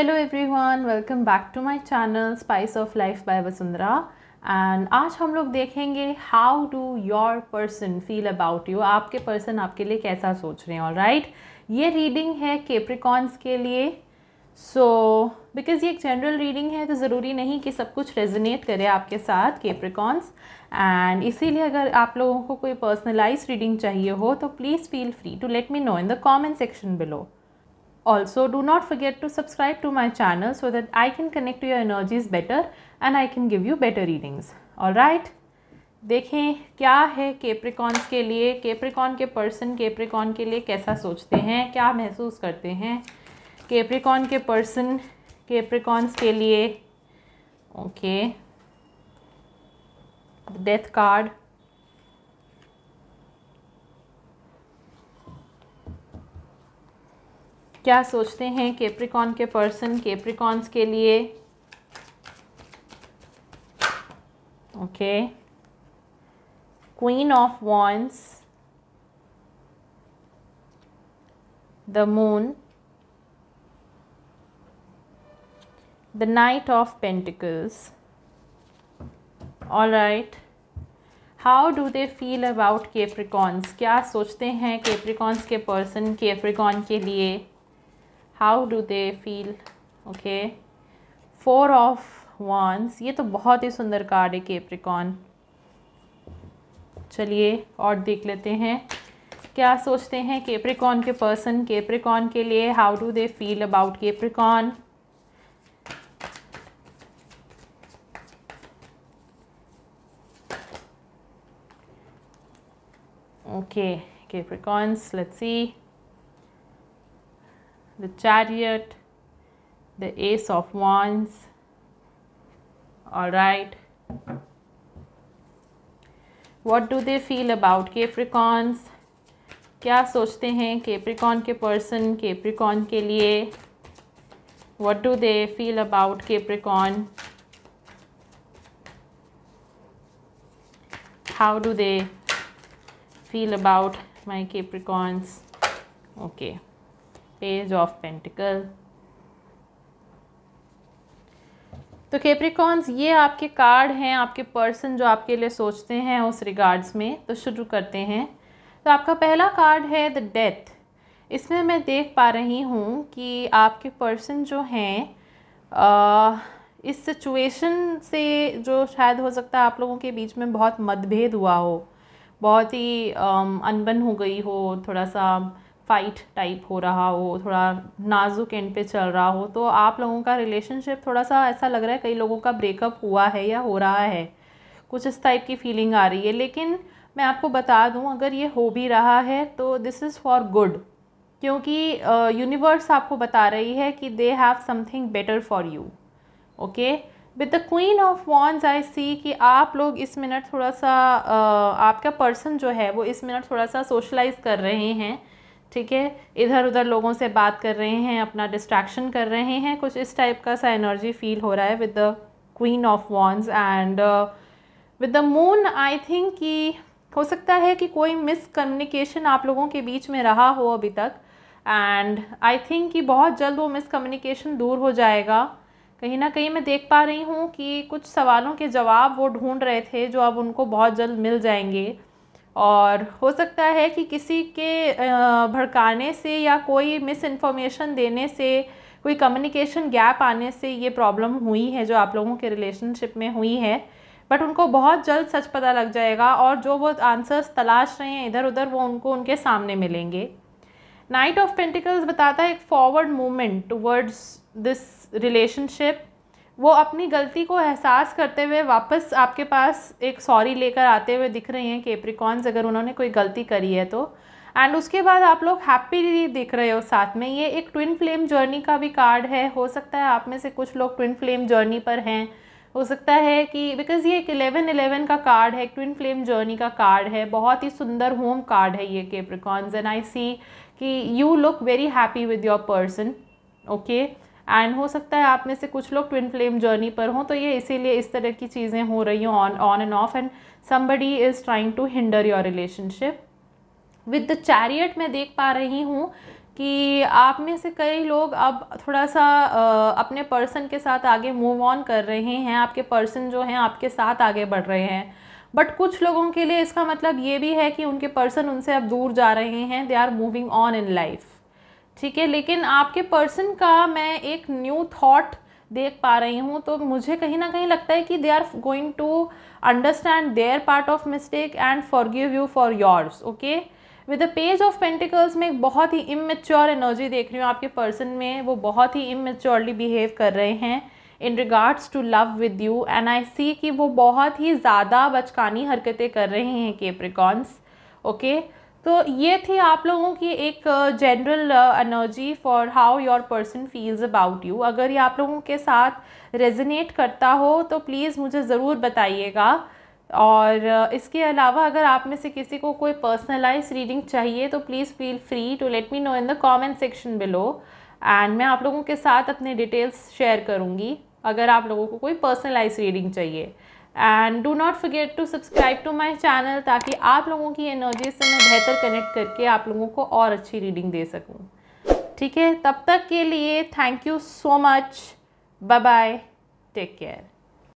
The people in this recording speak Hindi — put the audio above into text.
Hello everyone welcome back to my channel spice of life by Vasundhara and आज हम लोग देखेंगे how do your person feel about you आपके पर्सन आपके लिए कैसा सोच रहे हैं और राइट right? ये रीडिंग है केप्रिकॉन्स के लिए सो so, बिकॉज़ ये एक जनरल रीडिंग है तो ज़रूरी नहीं कि सब कुछ रेजिनेट करे आपके साथ केप्रिकॉन्स एंड इसीलिए अगर आप लोगों को कोई पर्सनलाइज रीडिंग चाहिए हो तो please feel free to let me know in the comment section below Also, do not forget to subscribe to my channel so that I can connect to your energies better and I can give you better readings. All right? देखें क्या है केप्रिकॉन्स के लिए केप्रिकॉन के पर्सन केप्रिकॉन के लिए कैसा सोचते हैं क्या महसूस करते हैं केप्रिकॉन के पर्सन केप्रिकॉन्स के लिए ओके डेथ कार्ड क्या सोचते हैं केप्रिकॉन के पर्सन केप्रिकॉन्स के लिए okay queen of wands the moon the knight of pentacles all right how do they feel about Capricorns क्या सोचते हैं केप्रिकॉन्स के पर्सन केप्रिकॉन के लिए how do they feel okay four of wands ये तो बहुत ही सुंदर कार्ड है केप्रिकॉन चलिए और देख लेते हैं क्या सोचते हैं केप्रिकॉन के पर्सन केप्रिकॉन के लिए how do they feel about Capricorn okay Capricorns let's see the chariot the ace of wands all right what do they feel about capricorns क्या सोचते हैं केप्रिकॉन के पर्सन केप्रिकॉन के लिए what do they feel about capricorn how do they feel about my capricorns okay page of pentacle तो केप्रिकॉन्स ये आपके कार्ड हैं आपके पर्सन जो आपके लिए सोचते हैं उस रिगार्ड्स में तो शुरू करते हैं तो आपका पहला कार्ड है द डेथ इसमें मैं देख पा रही हूँ कि आपके पर्सन जो हैं इस सिचुएशन से जो शायद हो सकता है आप लोगों के बीच में बहुत मतभेद हुआ हो बहुत ही अनबन हो गई हो थोड़ा सा फाइट टाइप हो रहा हो थोड़ा नाजुक एंड पे चल रहा हो तो आप लोगों का रिलेशनशिप थोड़ा सा ऐसा लग रहा है कई लोगों का ब्रेकअप हुआ है या हो रहा है कुछ इस टाइप की फीलिंग आ रही है लेकिन मैं आपको बता दूं अगर ये हो भी रहा है तो दिस इज़ फॉर गुड क्योंकि यूनिवर्स uh, आपको बता रही है कि they have something better for you okay with the queen of wands I see कि आप लोग इस मिनट थोड़ा सा uh, आपका पर्सन जो है वो इस मिनट थोड़ा सा सोशलाइज कर रहे हैं ठीक है इधर उधर लोगों से बात कर रहे हैं अपना डिस्ट्रैक्शन कर रहे हैं कुछ इस टाइप का सा एनर्जी फील हो रहा है with the queen of wands and with the moon I think कि हो सकता है कि कोई मिसकम्युनिकेशन आप लोगों के बीच में रहा हो अभी तक एंड आई थिंक कि बहुत जल्द वो मिसकम्युनिकेशन दूर हो जाएगा कहीं ना कहीं मैं देख पा रही हूँ कि कुछ सवालों के जवाब वो ढूंढ रहे थे जो अब उनको बहुत जल्द मिल जाएंगे और हो सकता है कि किसी के भड़काने से या कोई मिस इन्फॉर्मेशन देने से कोई कम्युनिकेशन गैप आने से ये प्रॉब्लम हुई है जो आप लोगों के रिलेशनशिप में हुई है बट उनको बहुत जल्द सच पता लग जाएगा और जो वो आंसर्स तलाश रहे हैं इधर उधर वो उनको उनके सामने मिलेंगे नाइट ऑफ पेंटिकल्स बताता है एक forward movement towards this relationship वो अपनी गलती को एहसास करते हुए वापस आपके पास एक सॉरी लेकर आते हुए दिख रही हैं केप्रिकॉन्स अगर उन्होंने कोई गलती करी है तो एंड उसके बाद आप लोग हैप्पीली दिख रहे हो साथ में ये एक ट्विन फ्लेम जर्नी का भी कार्ड है हो सकता है आप में से कुछ लोग ट्विन फ्लेम जर्नी पर हैं हो सकता है कि बिकॉज़ ये एक इलेवन एलेवन का कार्ड है ट्विन फ्लेम जर्नी का कार्ड है बहुत ही सुंदर होम कार्ड है ये केप्रिकॉन्स एंड आई सी कि you look very happy with your person okay and हो सकता है आप में से कुछ लोग ट्विन फ्लेम जर्नी पर हों तो ये इसीलिए इस तरह की चीज़ें हो रही हूँ on on and off and somebody is trying to hinder your relationship with the chariot मैं देख पा रही हूँ कि आप में से कई लोग अब थोड़ा सा आ, अपने पर्सन के साथ आगे मूव ऑन कर रहे हैं आपके पर्सन जो हैं आपके साथ आगे बढ़ रहे हैं बट कुछ लोगों के लिए इसका मतलब ये भी है कि उनके पर्सन उनसे अब दूर जा रहे हैं they are moving on in life ठीक है लेकिन आपके पर्सन का मैं एक न्यू थॉट देख पा रही हूँ तो मुझे कहीं ना कहीं लगता है कि they are going to understand their part of mistake and forgive you for yours okay with the page of pentacles में एक बहुत ही इमेच्योर एनर्जी देख रही हूँ आपके पर्सन में वो बहुत ही इमेच्योरली बिहेव कर रहे हैं in regards to love with you and I see कि वो बहुत ही ज़्यादा बचकानी हरकतें कर रहे हैं केप्रिकॉन्स ओके okay? तो ये थी आप लोगों की एक general energy for how your person feels about you अगर ये आप लोगों के साथ रेजनेट करता हो तो प्लीज़ मुझे ज़रूर बताइएगा और इसके अलावा अगर आप में से किसी को कोई पर्सनलाइज रीडिंग चाहिए तो please feel free to let me know in the comment section below and मैं आप लोगों के साथ अपने डिटेल्स शेयर करूँगी अगर आप लोगों को कोई पर्सनलाइज रीडिंग चाहिए and do not forget to subscribe to my channel ताकि आप लोगों की एनर्जी से मैं बेहतर कनेक्ट करके आप लोगों को और अच्छी रीडिंग दे सकूँ ठीक है तब तक के लिए thank you so much bye bye take care